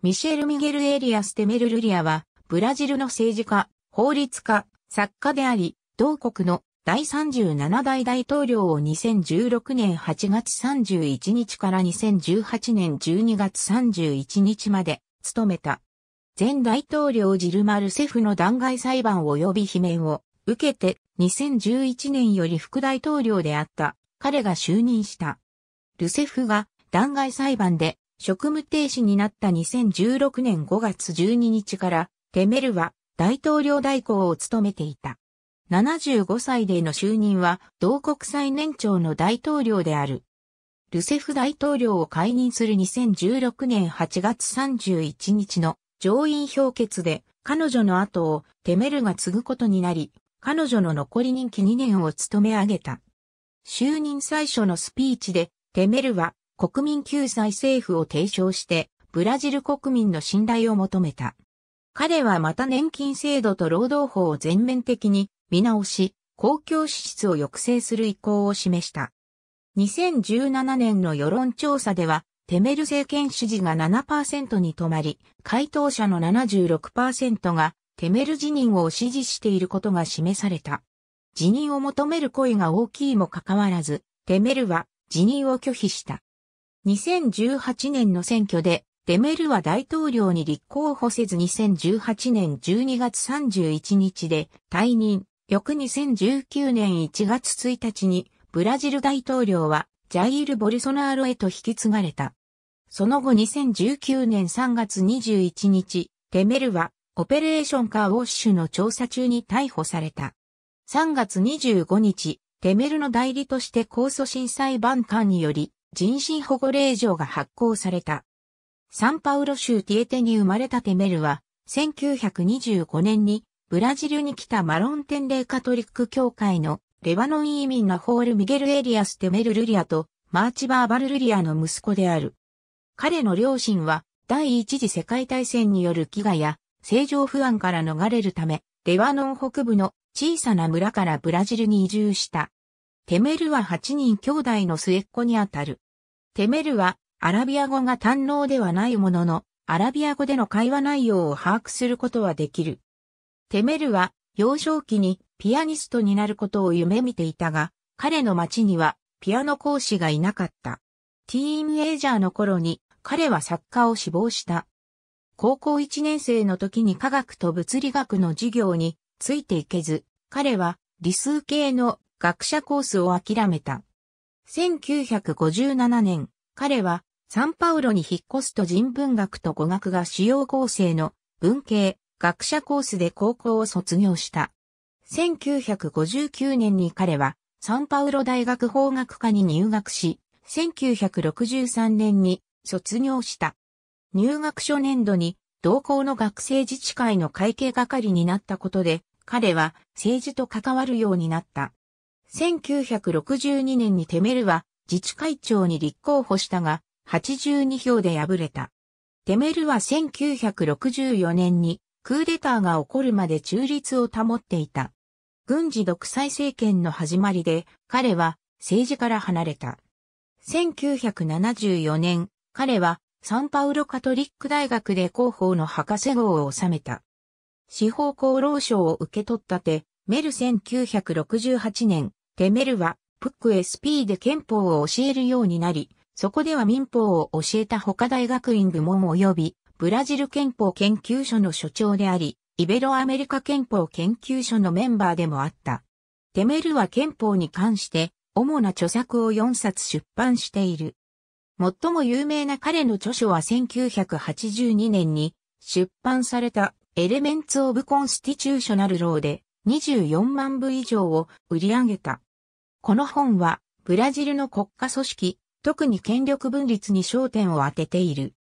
ミシェル・ミゲル・エリアス・テメルルリアは、ブラジルの政治家、法律家、作家であり、同国の第37代大統領を2016年8月31日から2018年12月31日まで務めた。前大統領ジルマルセフの弾劾裁判及び罷免を受けて2011年より副大統領であった彼が就任した。ルセフが弾劾裁判で職務停止になった2016年5月12日から、テメルは大統領代行を務めていた。75歳での就任は、同国最年長の大統領である。ルセフ大統領を解任する2016年8月31日の上院評決で、彼女の後をテメルが継ぐことになり、彼女の残り任期2年を務め上げた。就任最初のスピーチで、テメルは国民救済政府を提唱して、ブラジル国民の信頼を求めた。彼はまた年金制度と労働法を全面的に見直し、公共支出を抑制する意向を示した。2017年の世論調査では、テメル政権支持が7%に止まり、回答者の76%がテメル辞任を支持していることが示された。辞任を求める声が大きいもかかわらず、テメルは辞任を拒否した。2018年の選挙でデメルは大統領に立候補せず2018年12月31日で退任。翌2019年1月1日にブラジル大統領はジャイル・ボルソナーロへと引き継がれた。その後2019年3月21日、デメルはオペレーションカーウォッシュの調査中に逮捕された。3月25日、デメルの代理として控訴審裁判官により、人身保護令状が発行された。サンパウロ州ティエテに生まれたテメルは、1925年にブラジルに来たマロン天霊カトリック教会のレバノン移民のホール・ミゲル・エリアス・テメル・ルリアとマーチバーバル・ルリアの息子である。彼の両親は第一次世界大戦による飢餓や政情不安から逃れるため、レバノン北部の小さな村からブラジルに移住した。テメルは8人兄弟の末っ子にあたる。テメルは、アラビア語が堪能ではないものの、アラビア語での会話内容を把握することはできる。テメルは、幼少期にピアニストになることを夢見ていたが、彼の町にはピアノ講師がいなかった。ティーンエイジャーの頃に彼は作家を志望した。高校1年生の時に科学と物理学の授業についていけず、彼は理数系の学者コースを諦めた。1957年、彼はサンパウロに引っ越すと人文学と語学が主要構成の文系学者コースで高校を卒業した。1959年に彼はサンパウロ大学法学科に入学し、1963年に卒業した。入学初年度に同校の学生自治会の会計係になったことで、彼は政治と関わるようになった。1962年にテメルは自治会長に立候補したが、82票で敗れた。テメルは1964年にクーデターが起こるまで中立を保っていた。軍事独裁政権の始まりで彼は政治から離れた。1974年、彼はサンパウロカトリック大学で広報の博士号を収めた。司法厚労省を受け取ったて、メル1968年、テメルは、プック SP で憲法を教えるようになり、そこでは民法を教えた他大学院部門及び、ブラジル憲法研究所の所長であり、イベロアメリカ憲法研究所のメンバーでもあった。テメルは憲法に関して、主な著作を4冊出版している。最も有名な彼の著書は1982年に出版されたエレメンツ・オブ・コンスティチューショナル・ローで24万部以上を売り上げた。この本は、ブラジルの国家組織、特に権力分立に焦点を当てている。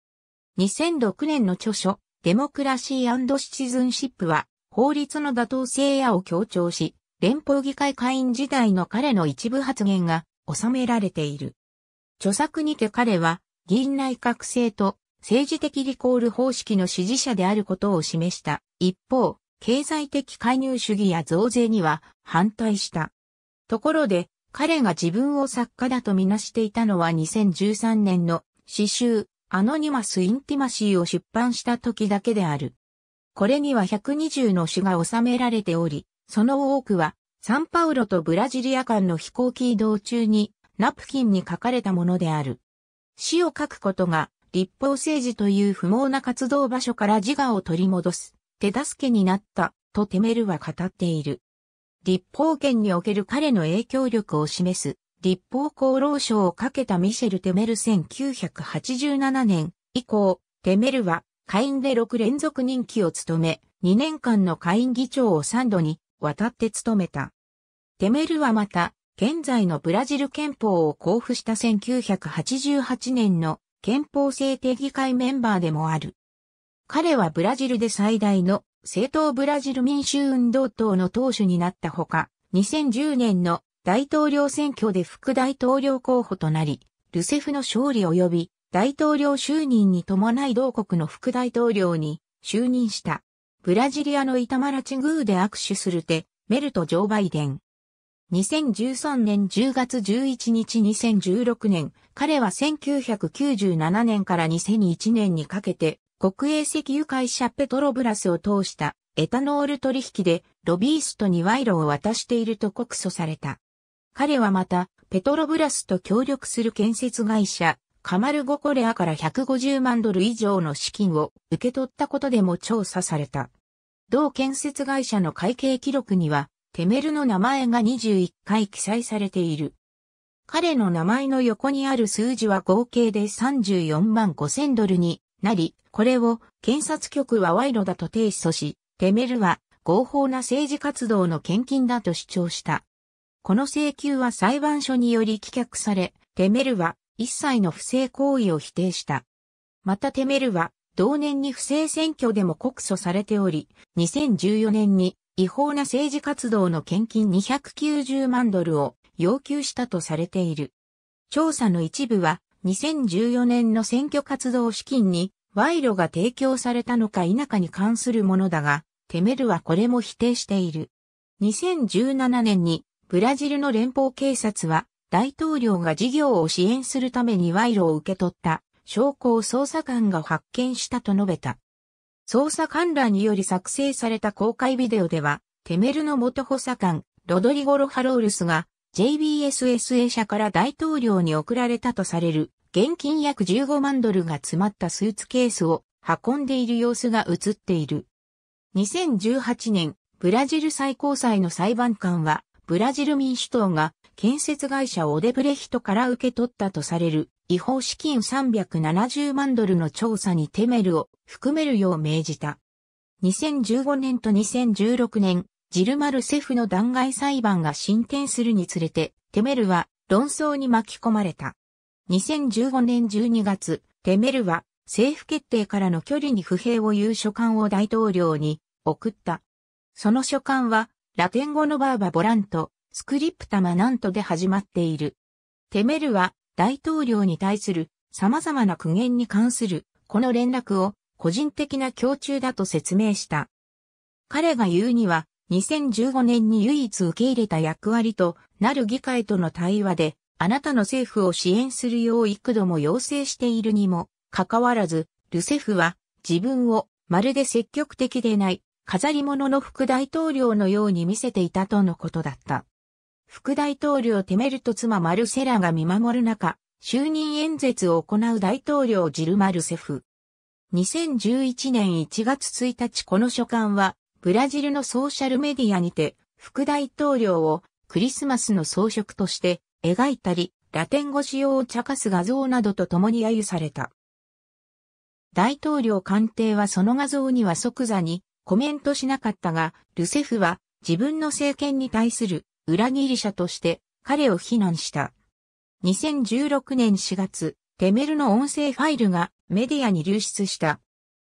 2006年の著書、デモクラシーシチズンシップは、法律の妥当性やを強調し、連邦議会会員時代の彼の一部発言が収められている。著作にて彼は、議員内閣制と政治的リコール方式の支持者であることを示した。一方、経済的介入主義や増税には反対した。ところで、彼が自分を作家だとみなしていたのは2013年の詩集アノニマス・インティマシーを出版した時だけである。これには120の詩が収められており、その多くはサンパウロとブラジリア間の飛行機移動中にナプキンに書かれたものである。詩を書くことが立法政治という不毛な活動場所から自我を取り戻す手助けになったとテメルは語っている。立法権における彼の影響力を示す、立法厚労省をかけたミシェル・テメル1987年以降、テメルは下院で6連続任期を務め、2年間の下院議長を3度に渡って務めた。テメルはまた、現在のブラジル憲法を交付した1988年の憲法制定議会メンバーでもある。彼はブラジルで最大の政党ブラジル民衆運動党の党首になったほか、2010年の大統領選挙で副大統領候補となり、ルセフの勝利及び大統領就任に伴い同国の副大統領に就任した。ブラジリアのイタマラチグーで握手する手、メルト・ジョー・バイデン。2013年10月11日2016年、彼は1997年から2001年にかけて、国営石油会社ペトロブラスを通したエタノール取引でロビーストに賄賂を渡していると告訴された。彼はまた、ペトロブラスと協力する建設会社、カマルゴコレアから150万ドル以上の資金を受け取ったことでも調査された。同建設会社の会計記録には、テメルの名前が21回記載されている。彼の名前の横にある数字は合計で34万5000ドルになり、これを検察局は賄賂だと提訴し、テメルは合法な政治活動の献金だと主張した。この請求は裁判所により棄却され、テメルは一切の不正行為を否定した。またテメルは同年に不正選挙でも告訴されており、2014年に違法な政治活動の献金290万ドルを要求したとされている。調査の一部は2014年の選挙活動資金に賄賂が提供されたのか否かに関するものだが、テメルはこれも否定している。2017年にブラジルの連邦警察は大統領が事業を支援するために賄賂を受け取った証拠を捜査官が発見したと述べた。捜査官らにより作成された公開ビデオでは、テメルの元補佐官、ロドリゴ・ロハロールスが JBSSA 社から大統領に送られたとされる現金約15万ドルが詰まったスーツケースを運んでいる様子が映っている。2018年、ブラジル最高裁の裁判官は、ブラジル民主党が建設会社オデブレヒトから受け取ったとされる違法資金370万ドルの調査にテメルを含めるよう命じた。2015年と2016年、ジルマルセフの弾劾裁判が進展するにつれて、テメルは論争に巻き込まれた。2015年12月、テメルは政府決定からの距離に不平を言う書簡を大統領に送った。その書簡は、ラテン語のバーバ・ボラント、スクリプタマナントで始まっている。テメルは大統領に対する様々な苦言に関するこの連絡を個人的な共中だと説明した。彼が言うには2015年に唯一受け入れた役割となる議会との対話であなたの政府を支援するよう幾度も要請しているにも、かかわらず、ルセフは自分をまるで積極的でない飾り物の副大統領のように見せていたとのことだった。副大統領テメルと妻マルセラが見守る中、就任演説を行う大統領ジルマルセフ。2011年1月1日この書簡は、ブラジルのソーシャルメディアにて、副大統領をクリスマスの装飾として描いたり、ラテン語使用を茶化す画像などと共に揶揄された。大統領官邸はその画像には即座にコメントしなかったが、ルセフは自分の政権に対する裏切り者として彼を非難した。2016年4月、テメルの音声ファイルがメディアに流出した。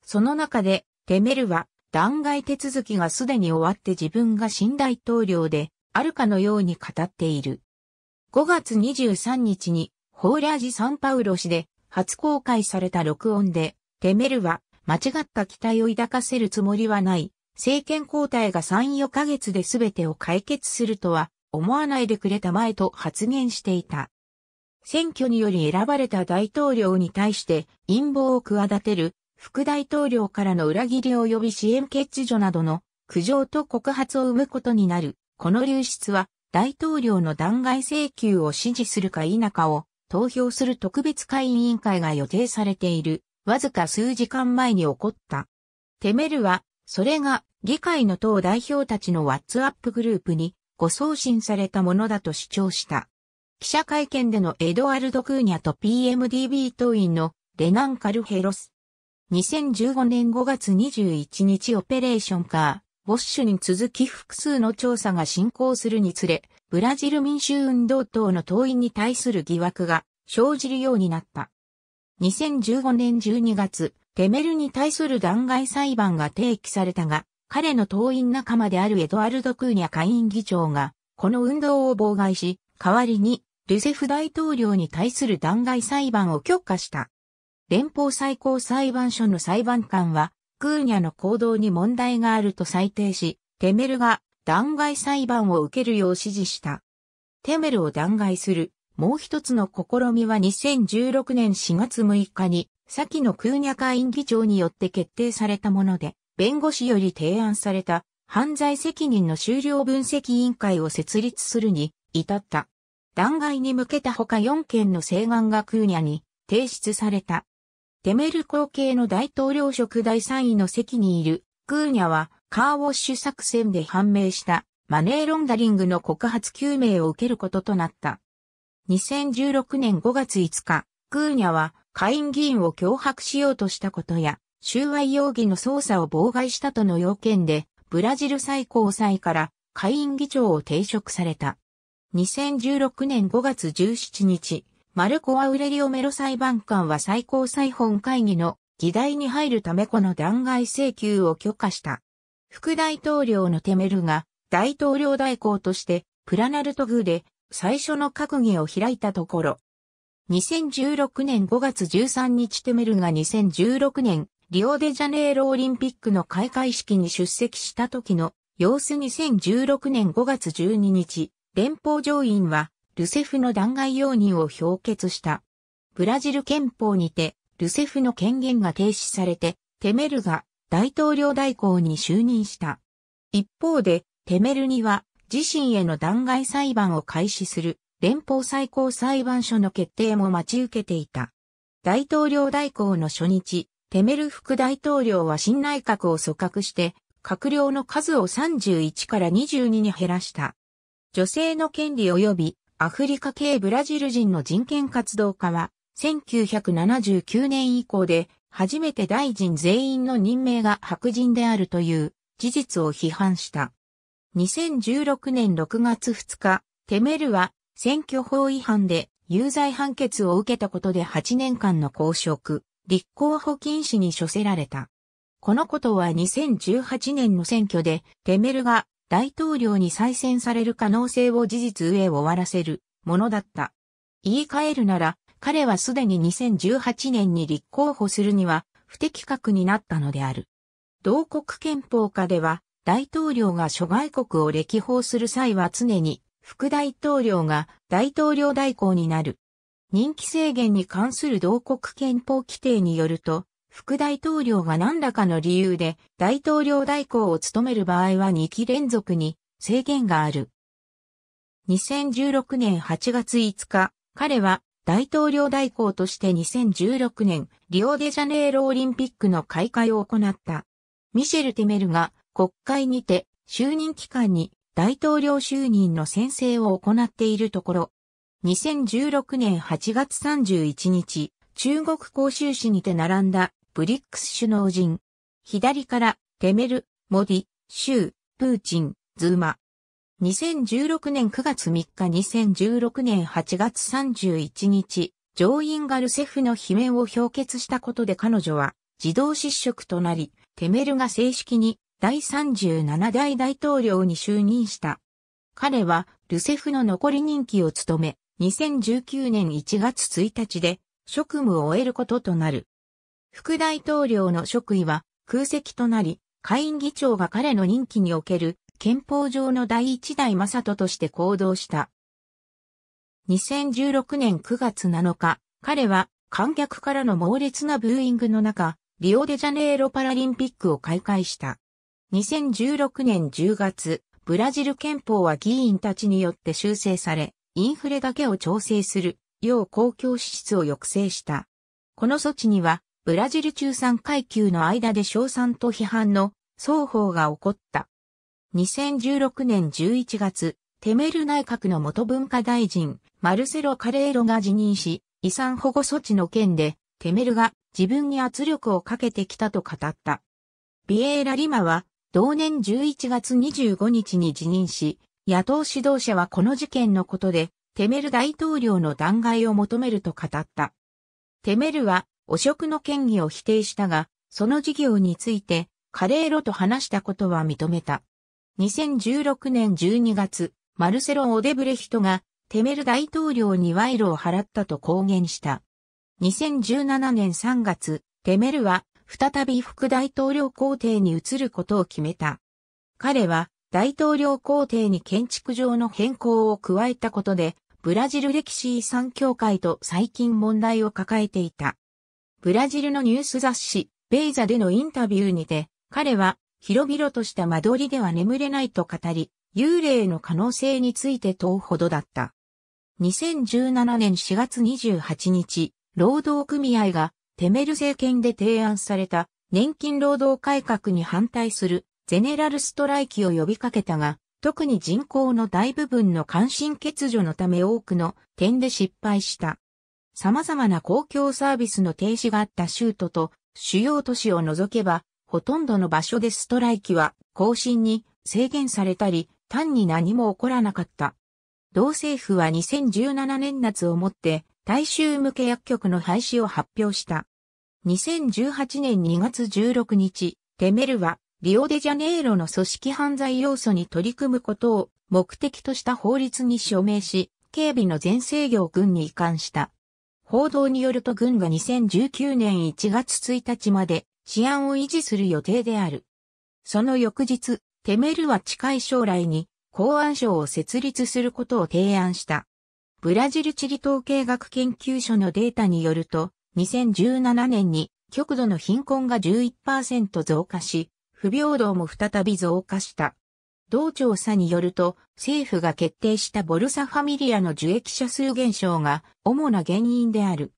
その中で、テメルは弾劾手続きがすでに終わって自分が新大統領であるかのように語っている。5月23日に、ホーラージ・サンパウロ市で初公開された録音で、テメルは間違った期待を抱かせるつもりはない。政権交代が3、4ヶ月で全てを解決するとは思わないでくれた前と発言していた。選挙により選ばれた大統領に対して陰謀を企てる副大統領からの裏切り及び支援欠如などの苦情と告発を生むことになる。この流出は大統領の弾劾請求を支持するか否かを投票する特別会員委員会が予定されている、わずか数時間前に起こった。テメルは、それが議会の党代表たちのワッツアップグループに誤送信されたものだと主張した。記者会見でのエドワルド・クーニャと PMDB 党員のレナン・カルヘロス。2015年5月21日オペレーションカウォッシュに続き複数の調査が進行するにつれ、ブラジル民衆運動等の党員に対する疑惑が生じるようになった。2015年12月、テメルに対する弾劾裁判が提起されたが、彼の党員仲間であるエドアルド・クーニャ下院議長が、この運動を妨害し、代わりに、ルセフ大統領に対する弾劾裁判を許可した。連邦最高裁判所の裁判官は、クーニャの行動に問題があると裁定し、テメルが弾劾裁判を受けるよう指示した。テメルを弾劾する、もう一つの試みは2016年4月6日に、先のクーニャ会員議長によって決定されたもので、弁護士より提案された犯罪責任の終了分析委員会を設立するに至った。弾劾に向けたほか4件の請願がクーニャに提出された。テメル公系の大統領職第3位の席にいる、クーニャは、カーウォッシュ作戦で判明した、マネーロンダリングの告発究明を受けることとなった。2016年5月5日、クーニャは、下院議員を脅迫しようとしたことや、収賄容疑の捜査を妨害したとの要件で、ブラジル最高裁から下院議長を停職された。2016年5月17日、マルコ・アウレリオ・メロ裁判官は最高裁本会議の議題に入るためこの弾劾請求を許可した。副大統領のテメルが大統領代行としてプラナルトグで最初の閣議を開いたところ、2016年5月13日テメルが2016年リオデジャネイロオリンピックの開会式に出席した時の様子2016年5月12日、連邦上院はルセフの弾劾容認を評決した。ブラジル憲法にて、ルセフの権限が停止されて、テメルが大統領代行に就任した。一方で、テメルには自身への弾劾裁判を開始する連邦最高裁判所の決定も待ち受けていた。大統領代行の初日、テメル副大統領は新内閣を組閣して、閣僚の数を31から22に減らした。女性の権利及びアフリカ系ブラジル人の人権活動家は、1979年以降で、初めて大臣全員の任命が白人であるという事実を批判した。2016年6月2日、テメルは選挙法違反で有罪判決を受けたことで8年間の公職、立候補禁止に処せられた。このことは2018年の選挙でテメルが大統領に再選される可能性を事実上終わらせるものだった。言い換えるなら、彼はすでに2018年に立候補するには不適格になったのである。同国憲法下では、大統領が諸外国を歴訪する際は常に副大統領が大統領代行になる。任期制限に関する同国憲法規定によると、副大統領が何らかの理由で大統領代行を務める場合は2期連続に制限がある。2016年8月5日、彼は大統領代行として2016年リオデジャネイロオリンピックの開会を行った。ミシェル・ティメルが国会にて就任期間に大統領就任の宣誓を行っているところ、2016年8月31日、中国広州市にて並んだブリックス首脳陣。左から、テメル、モディ、シュー、プーチン、ズーマ。2016年9月3日2016年8月31日、上院ガルセフの罷免を表決したことで彼女は自動失職となり、テメルが正式に第37代大統領に就任した。彼はルセフの残り任期を務め、2019年1月1日で職務を終えることとなる。副大統領の職位は空席となり、下院議長が彼の任期における憲法上の第一代マサトとして行動した。2016年9月7日、彼は観客からの猛烈なブーイングの中、リオデジャネイロパラリンピックを開会した。2016年10月、ブラジル憲法は議員たちによって修正され、インフレだけを調整する、要公共支出を抑制した。この措置には、ブラジル中産階級の間で称賛と批判の双方が起こった。2016年11月、テメル内閣の元文化大臣、マルセロ・カレーロが辞任し、遺産保護措置の件で、テメルが自分に圧力をかけてきたと語った。ビエーラ・リマは、同年11月25日に辞任し、野党指導者はこの事件のことで、テメル大統領の弾劾を求めると語った。テメルは、汚職の嫌疑を否定したが、その事業について、カレーロと話したことは認めた。2016年12月、マルセロ・オデブレヒトが、テメル大統領に賄賂を払ったと公言した。2017年3月、テメルは、再び副大統領皇帝に移ることを決めた。彼は、大統領皇帝に建築上の変更を加えたことで、ブラジル歴史遺産協会と最近問題を抱えていた。ブラジルのニュース雑誌、ベイザでのインタビューにて、彼は、広々とした間取りでは眠れないと語り、幽霊の可能性について問うほどだった。2017年4月28日、労働組合がテメル政権で提案された年金労働改革に反対するゼネラルストライキを呼びかけたが、特に人口の大部分の関心欠如のため多くの点で失敗した。様々な公共サービスの停止があった州都と主要都市を除けば、ほとんどの場所でストライキは更新に制限されたり、単に何も起こらなかった。同政府は2017年夏をもって大衆向け薬局の廃止を発表した。2018年2月16日、テメルはリオデジャネイロの組織犯罪要素に取り組むことを目的とした法律に署名し、警備の全制御軍に移管した。報道によると軍が2019年1月1日まで治安を維持する予定である。その翌日、テメルは近い将来に公安省を設立することを提案した。ブラジル地理統計学研究所のデータによると、2017年に極度の貧困が11%増加し、不平等も再び増加した。同調査によると、政府が決定したボルサファミリアの受益者数減少が主な原因である。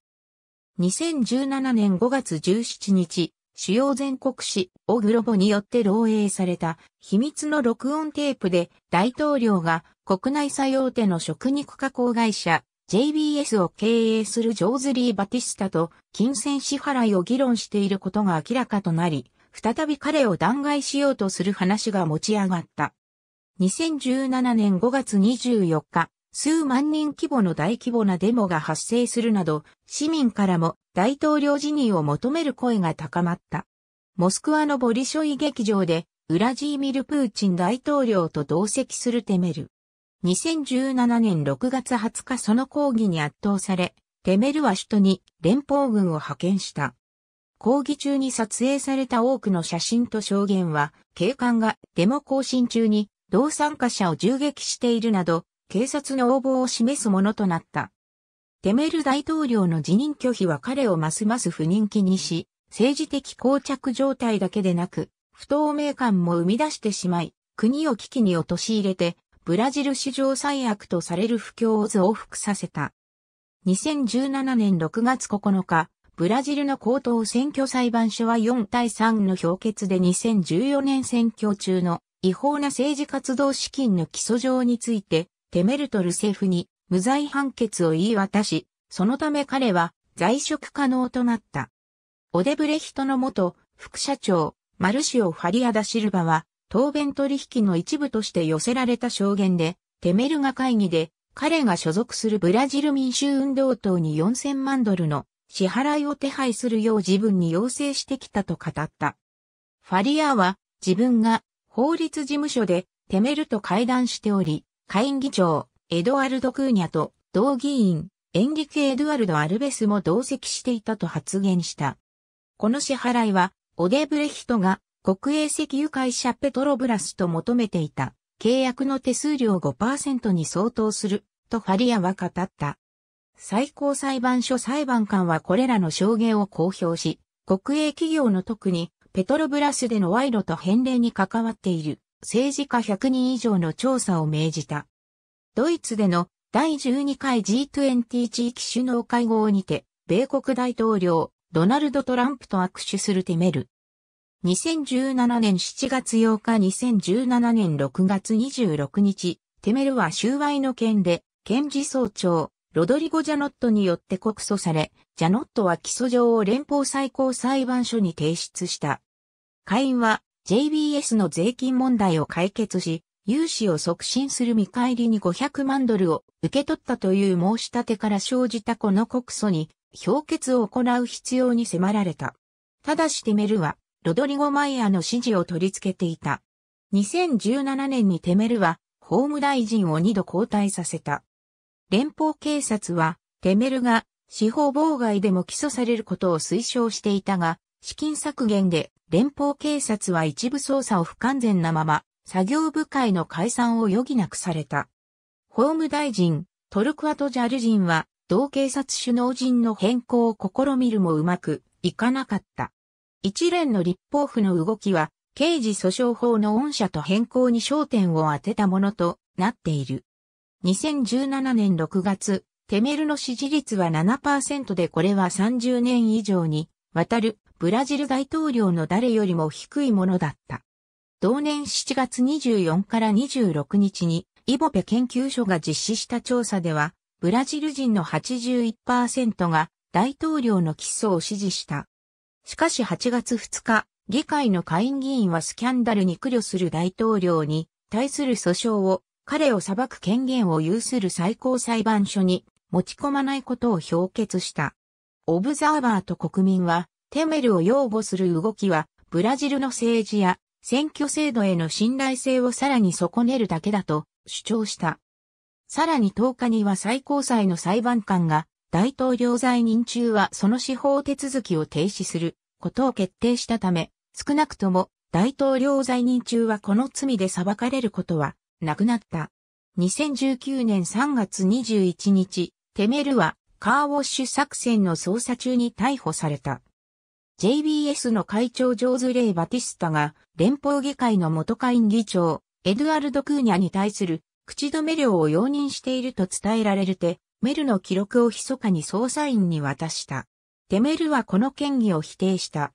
2017年5月17日、主要全国紙オグロボによって漏洩された秘密の録音テープで大統領が国内最大手の食肉加工会社 JBS を経営するジョーズリー・バティスタと金銭支払いを議論していることが明らかとなり、再び彼を弾劾しようとする話が持ち上がった。2017年5月24日、数万人規模の大規模なデモが発生するなど、市民からも大統領辞任を求める声が高まった。モスクワのボリショイ劇場で、ウラジーミル・プーチン大統領と同席するテメル。2017年6月20日その抗議に圧倒され、テメルは首都に連邦軍を派遣した。抗議中に撮影された多くの写真と証言は、警官がデモ行進中に同参加者を銃撃しているなど、警察の応募を示すものとなった。テメル大統領の辞任拒否は彼をますます不人気にし、政治的膠着状態だけでなく、不透明感も生み出してしまい、国を危機に陥れて、ブラジル史上最悪とされる不況を増幅させた。2017年6月9日、ブラジルの高等選挙裁判所は4対3の評決で2014年選挙中の違法な政治活動資金の基礎上について、テメルトルセフに無罪判決を言い渡し、そのため彼は在職可能となった。オデブレヒトの元副社長、マルシオ・ファリアダ・シルバは、答弁取引の一部として寄せられた証言で、テメルガ会議で、彼が所属するブラジル民衆運動党に4000万ドルの支払いを手配するよう自分に要請してきたと語った。ファリアは自分が法律事務所でテメルと会談しており、下院議長エドワルド・クーニャと同議員エンリケ・エドワルド・アルベスも同席していたと発言した。この支払いはオデブレヒトが国営石油会社ペトロブラスと求めていた契約の手数料5%に相当するとファリアは語った。最高裁判所裁判官はこれらの証言を公表し、国営企業の特にペトロブラスでの賄賂と返礼に関わっている政治家100人以上の調査を命じた。ドイツでの第12回 G20 地域首脳会合にて、米国大統領ドナルド・トランプと握手するテメル。2017年7月8日2017年6月26日、テメルは収賄の件で、検事総長、ロドリゴ・ジャノットによって告訴され、ジャノットは起訴状を連邦最高裁判所に提出した。会員は JBS の税金問題を解決し、融資を促進する見返りに500万ドルを受け取ったという申し立てから生じたこの告訴に、評決を行う必要に迫られた。ただしテメルは、ロドリゴ・マイヤーの指示を取り付けていた。2017年にテメルは、法務大臣を2度交代させた。連邦警察は、テメルが司法妨害でも起訴されることを推奨していたが、資金削減で連邦警察は一部捜査を不完全なまま、作業部会の解散を余儀なくされた。法務大臣、トルクアト・ジャルジンは、同警察首脳陣の変更を試みるもうまくいかなかった。一連の立法府の動きは、刑事訴訟法の恩赦と変更に焦点を当てたものとなっている。2017年6月、テメルの支持率は7%でこれは30年以上にわたるブラジル大統領の誰よりも低いものだった。同年7月24から26日にイボペ研究所が実施した調査では、ブラジル人の81%が大統領の起訴を支持した。しかし8月2日、議会の下院議員はスキャンダルに苦慮する大統領に対する訴訟を彼を裁く権限を有する最高裁判所に持ち込まないことを評決した。オブザーバーと国民は、テメルを擁護する動きは、ブラジルの政治や選挙制度への信頼性をさらに損ねるだけだと主張した。さらに10日には最高裁の裁判官が、大統領在任中はその司法手続きを停止することを決定したため、少なくとも大統領在任中はこの罪で裁かれることは亡くなった。2019年3月21日、テメルはカーウォッシュ作戦の捜査中に逮捕された。JBS の会長ジョーズ・レイ・バティスタが連邦議会の元会員議長、エドゥアルド・クーニャに対する口止め料を容認していると伝えられるて、メルの記録を密かに捜査員に渡した。テメルはこの権疑を否定した。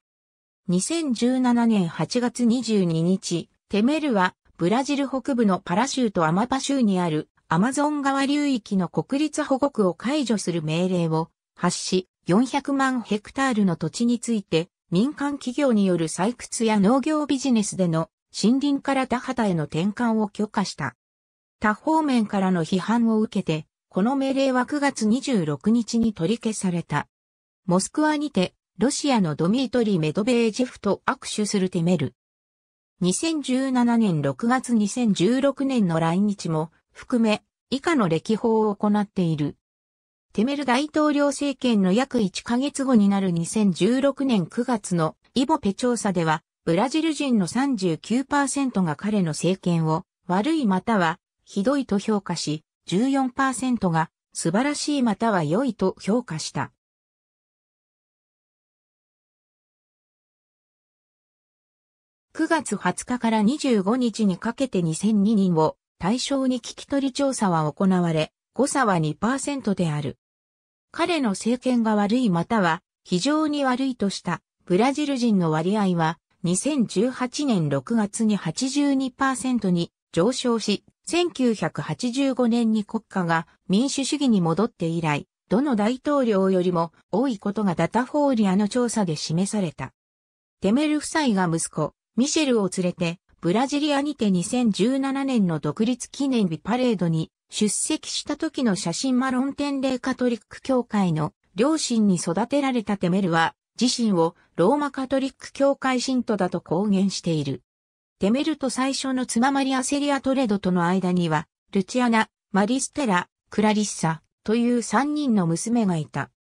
2017年8月22日、テメルはブラジル北部のパラ州とアマパ州にあるアマゾン川流域の国立保護区を解除する命令を発し、400万ヘクタールの土地について民間企業による採掘や農業ビジネスでの森林から田畑への転換を許可した。他方面からの批判を受けて、この命令は9月26日に取り消された。モスクワにて、ロシアのドミートリ・メドベージェフと握手するテメル、2017年6月2016年の来日も含め以下の歴訪を行っている。テメル大統領政権の約1ヶ月後になる2016年9月のイボペ調査では、ブラジル人の39%が彼の政権を悪いまたはひどいと評価し、14%が素晴らしいまたは良いと評価した。9月20日から25日にかけて2002人を対象に聞き取り調査は行われ、誤差は2%である。彼の政権が悪いまたは非常に悪いとしたブラジル人の割合は2018年6月に82%に上昇し、1985年に国家が民主主義に戻って以来、どの大統領よりも多いことがダタフォーリアの調査で示された。テメル夫妻が息子、ミシェルを連れて、ブラジリアにて2017年の独立記念日パレードに出席した時の写真マロンテンレカトリック教会の両親に育てられたテメルは自身をローマカトリック教会信徒だと公言している。テメルと最初の妻マリア・セリア・トレドとの間には、ルチアナ、マリステラ、クラリッサという3人の娘がいた。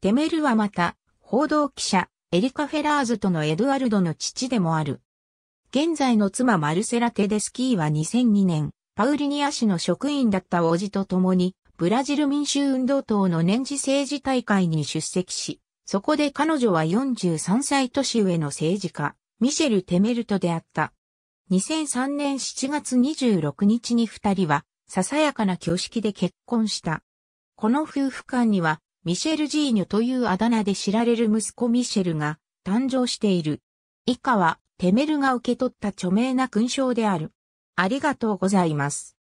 テメルはまた、報道記者、エリカ・フェラーズとのエドワルドの父でもある。現在の妻マルセラ・テデスキーは2002年、パウリニア市の職員だった王子と共に、ブラジル民衆運動党の年次政治大会に出席し、そこで彼女は43歳年上の政治家、ミシェル・テメルと出会った。2003年7月26日に二人は、ささやかな挙式で結婚した。この夫婦間には、ミシェル・ジーニョというあだ名で知られる息子ミシェルが誕生している。以下はテメルが受け取った著名な勲章である。ありがとうございます。